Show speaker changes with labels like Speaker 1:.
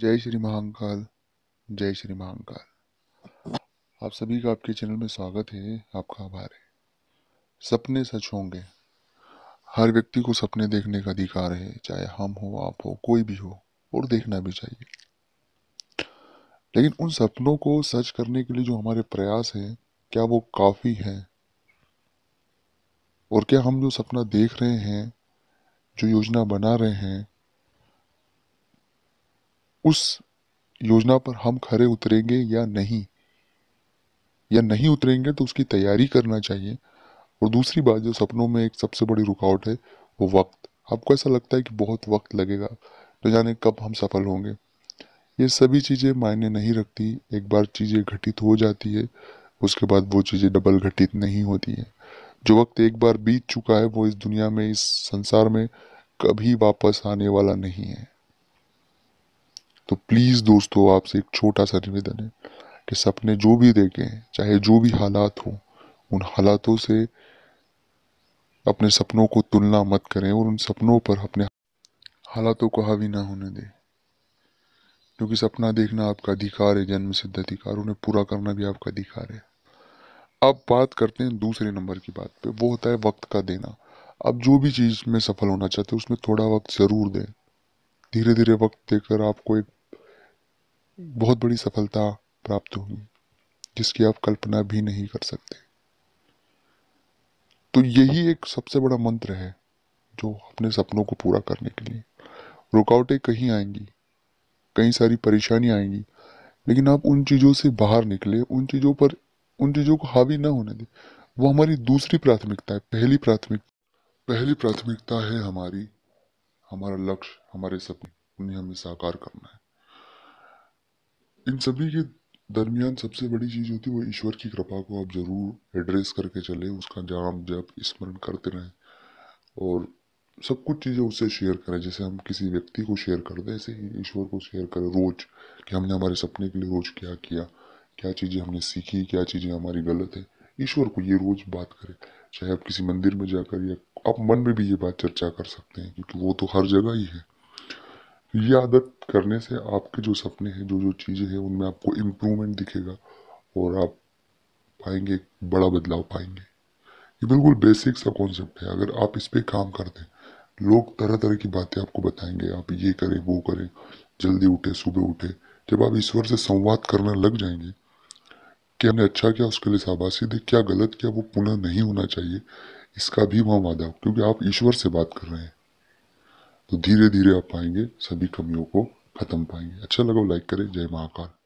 Speaker 1: जय श्री महाकाल जय श्री महाकाल आप सभी का आपके चैनल में स्वागत है आपका आभार है सपने सच होंगे हर व्यक्ति को सपने देखने का अधिकार है चाहे हम हो आप हो कोई भी हो और देखना भी चाहिए लेकिन उन सपनों को सच करने के लिए जो हमारे प्रयास हैं क्या वो काफ़ी हैं और क्या हम जो सपना देख रहे हैं जो योजना बना रहे हैं उस योजना पर हम खरे उतरेंगे या नहीं या नहीं उतरेंगे तो उसकी तैयारी करना चाहिए और दूसरी बात जो सपनों में एक सबसे बड़ी रुकावट है वो वक्त आपको ऐसा लगता है कि बहुत वक्त लगेगा तो जाने कब हम सफल होंगे ये सभी चीज़ें मायने नहीं रखती एक बार चीज़ें घटित हो जाती है उसके बाद वो चीज़ें डबल घटित नहीं होती हैं जो वक्त एक बार बीत चुका है वो इस दुनिया में इस संसार में कभी वापस आने वाला नहीं है तो प्लीज़ दोस्तों आपसे एक छोटा सा निवेदन है कि सपने जो भी देखें चाहे जो भी हालात हो उन हालातों से अपने सपनों को तुलना मत करें और उन सपनों पर अपने हालातों को हावी ना होने दें क्योंकि सपना देखना आपका अधिकार है जन्म सिद्ध अधिकार उन्हें पूरा करना भी आपका अधिकार है अब बात करते हैं दूसरे नंबर की बात पे वो होता है वक्त का देना अब जो भी चीज़ में सफल होना चाहते हैं उसमें थोड़ा वक्त ज़रूर दें धीरे धीरे वक्त देकर आपको एक बहुत बड़ी सफलता प्राप्त होगी जिसकी आप कल्पना भी नहीं कर सकते तो यही एक सबसे बड़ा मंत्र है जो अपने सपनों को पूरा करने के लिए रुकावटें कहीं आएंगी कई सारी परेशानियां आएंगी लेकिन आप उन चीज़ों से बाहर निकले उन चीज़ों पर उन चीज़ों को हावी ना होने दें वो हमारी दूसरी प्राथमिकता है पहली प्राथमिक पहली प्राथमिकता है हमारी हमारा लक्ष्य हमारे सपने उन्हें हमें साकार करना है इन सभी के दरमियान सबसे बड़ी चीज़ होती है वो ईश्वर की कृपा को आप ज़रूर एड्रेस करके चले उसका जाम जब स्मरण करते रहें और सब कुछ चीज़ें उससे शेयर करें जैसे हम किसी व्यक्ति को शेयर कर दें ऐसे ही ईश्वर को शेयर करें रोज कि हमने हमारे सपने के लिए रोज क्या किया क्या चीज़ें हमने सीखी क्या चीज़ें हमारी गलत है ईश्वर को ये रोज बात करें चाहे आप किसी मंदिर में जाकर या आप मन में भी ये बात चर्चा कर सकते हैं क्योंकि वो तो हर जगह ही है ये आदत करने से आपके जो सपने हैं जो जो चीज़ें हैं उनमें आपको इम्प्रूवमेंट दिखेगा और आप पाएंगे एक बड़ा बदलाव पाएंगे ये बिल्कुल बेसिक सा कॉन्सेप्ट है अगर आप इस पर काम करते दें लोग तरह तरह की बातें आपको बताएंगे आप ये करें वो करें जल्दी उठे सुबह उठे जब आप ईश्वर से संवाद करना लग जाएंगे कि हमने अच्छा किया उसके लिए शाबाशी दे क्या गलत किया वो पुनः नहीं होना चाहिए इसका भी वहाँ वादा क्योंकि आप ईश्वर से बात कर रहे हैं तो धीरे धीरे आप पाएंगे सभी कमियों को खत्म पाएंगे अच्छा लगा लाइक करें जय महाकाल